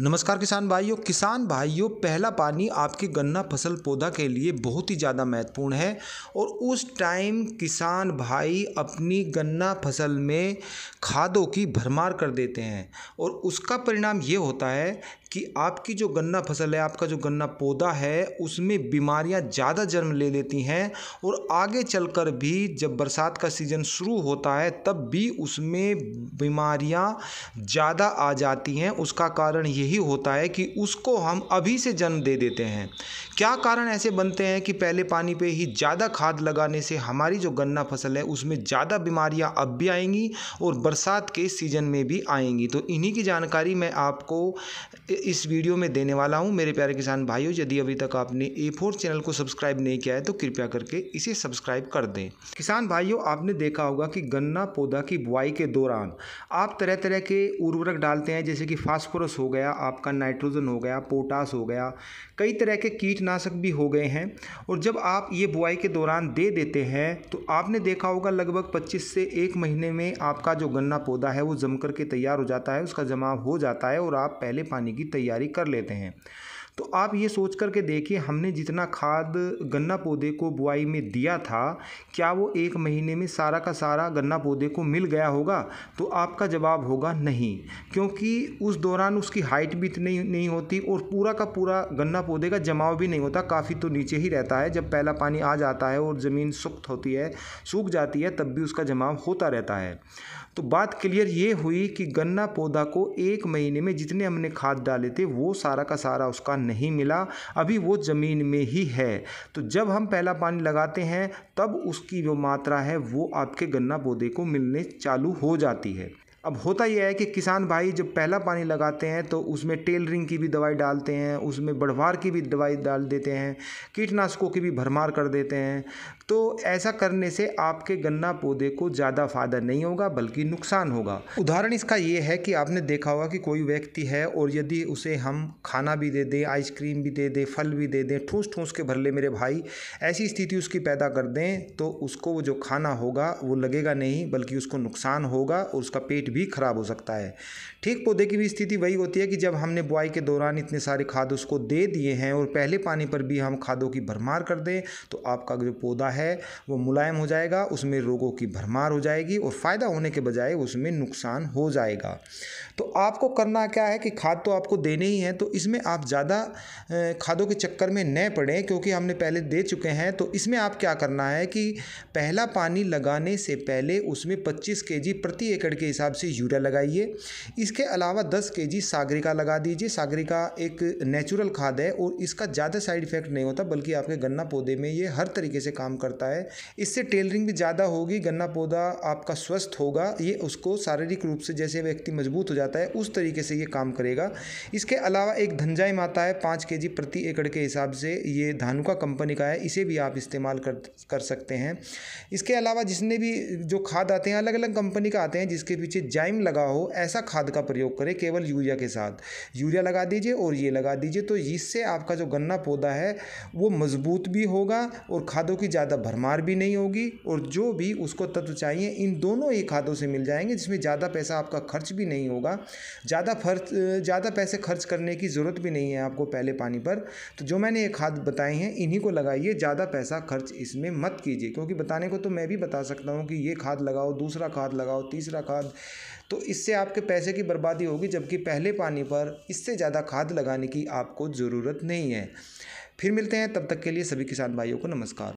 नमस्कार किसान भाइयों किसान भाइयों पहला पानी आपके गन्ना फसल पौधा के लिए बहुत ही ज़्यादा महत्वपूर्ण है और उस टाइम किसान भाई अपनी गन्ना फसल में खादों की भरमार कर देते हैं और उसका परिणाम ये होता है कि आपकी जो गन्ना फसल है आपका जो गन्ना पौधा है उसमें बीमारियां ज़्यादा जन्म ले लेती हैं और आगे चलकर भी जब बरसात का सीज़न शुरू होता है तब भी उसमें बीमारियां ज़्यादा आ जाती हैं उसका कारण यही होता है कि उसको हम अभी से जन्म दे देते हैं क्या कारण ऐसे बनते हैं कि पहले पानी पर ही ज़्यादा खाद लगाने से हमारी जो गन्ना फसल है उसमें ज़्यादा बीमारियाँ अब भी आएंगी और बरसात के सीज़न में भी आएंगी तो इन्हीं की जानकारी मैं आपको इस वीडियो में देने वाला हूँ मेरे प्यारे किसान भाइयों यदि अभी तक आपने ए फोर चैनल को सब्सक्राइब नहीं किया है तो कृपया करके इसे सब्सक्राइब कर दें किसान भाइयों आपने देखा होगा कि गन्ना पौधा की बुआई के दौरान आप तरह तरह के उर्वरक डालते हैं जैसे कि फास्फोरस हो गया आपका नाइट्रोजन हो गया पोटास हो गया कई तरह के कीटनाशक भी हो गए हैं और जब आप ये बुआई के दौरान दे देते हैं तो आपने देखा होगा लगभग पच्चीस से एक महीने में आपका जो गन्ना पौधा है वो जम के तैयार हो जाता है उसका जमाव हो जाता है और आप पहले पानी की तैयारी कर लेते हैं तो आप ये सोच करके देखिए हमने जितना खाद गन्ना पौधे को बुआई में दिया था क्या वो एक महीने में सारा का सारा गन्ना पौधे को मिल गया होगा तो आपका जवाब होगा नहीं क्योंकि उस दौरान उसकी हाइट भी इतनी नहीं होती और पूरा का पूरा गन्ना पौधे का जमाव भी नहीं होता काफ़ी तो नीचे ही रहता है जब पहला पानी आ जाता है और ज़मीन सुख्त होती है सूख जाती है तब भी उसका जमाव होता रहता है तो बात क्लियर ये हुई कि गन्ना पौधा को एक महीने में जितने हमने खाद डाले थे वो सारा का सारा उसका नहीं मिला अभी वो ज़मीन में ही है तो जब हम पहला पानी लगाते हैं तब उसकी जो मात्रा है वो आपके गन्ना पौधे को मिलने चालू हो जाती है अब होता यह है कि किसान भाई जब पहला पानी लगाते हैं तो उसमें टेलरिंग की भी दवाई डालते हैं उसमें बढ़वार की भी दवाई डाल देते हैं कीटनाशकों की भी भरमार कर देते हैं तो ऐसा करने से आपके गन्ना पौधे को ज़्यादा फायदा नहीं होगा बल्कि नुकसान होगा उदाहरण इसका ये है कि आपने देखा होगा कि कोई व्यक्ति है और यदि उसे हम खाना भी दे दें आइसक्रीम भी दे दें फल भी दे दें ठूस ठूस के भर ले मेरे भाई ऐसी स्थिति उसकी पैदा कर दें तो उसको वो जो खाना होगा वो लगेगा नहीं बल्कि उसको नुकसान होगा और उसका पेट भी खराब हो सकता है ठीक पौधे की भी स्थिति वही होती है कि जब हमने बुआई के दौरान इतने सारे खाद उसको दे दिए हैं और पहले पानी पर भी हम खादों की भरमार कर दें तो आपका जो पौधा है वो मुलायम हो जाएगा उसमें रोगों की भरमार हो जाएगी और फ़ायदा होने के बजाय उसमें नुकसान हो जाएगा तो आपको करना क्या है कि खाद तो आपको देने ही है तो इसमें आप ज़्यादा खादों के चक्कर में न पड़ें क्योंकि हमने पहले दे चुके हैं तो इसमें आप क्या करना है कि पहला पानी लगाने से पहले उसमें 25 केजी प्रति एकड़ के हिसाब से से यूरिया लगाइए इसके अलावा दस के जी सागरिका लगा दीजिए सागरिका एक नेचुरल खाद है और इसका ज़्यादा साइड इफेक्ट नहीं होता बल्कि आपके गन्ना पौधे में ये हर तरीके से काम करता है इससे टेलरिंग भी ज़्यादा होगी गन्ना पौधा आपका स्वस्थ होगा ये उसको शारीरिक रूप से जैसे व्यक्ति मजबूत हो जाता है उस तरीके से ये काम करेगा इसके अलावा एक धनजाई माता है पाँच के जी प्रति एकड़ के हिसाब से ये धानुका कंपनी का है इसे भी आप इस्तेमाल कर कर सकते हैं इसके अलावा जिसने भी जो खाद आते हैं अलग अलग कंपनी का आते हैं जिसके पीछे जाइम लगा हो ऐसा खाद का प्रयोग करें केवल यूरिया के साथ यूरिया लगा दीजिए और ये लगा दीजिए तो इससे आपका जो गन्ना पौधा है वो मजबूत भी होगा और खादों की ज़्यादा भरमार भी नहीं होगी और जो भी उसको तत्व चाहिए इन दोनों ही खादों से मिल जाएंगे जिसमें ज़्यादा पैसा आपका खर्च भी नहीं होगा ज़्यादा खर्च ज़्यादा पैसे खर्च करने की ज़रूरत भी नहीं है आपको पहले पानी पर तो जो मैंने ये खाद बताए हैं इन्हीं को लगाइए ज़्यादा पैसा खर्च इसमें मत कीजिए क्योंकि बताने को तो मैं भी बता सकता हूँ कि ये खाद लगाओ दूसरा खाद लगाओ तीसरा खाद तो इससे आपके पैसे की बर्बादी होगी जबकि पहले पानी पर इससे ज़्यादा खाद लगाने की आपको ज़रूरत नहीं है फिर मिलते हैं तब तक के लिए सभी किसान भाइयों को नमस्कार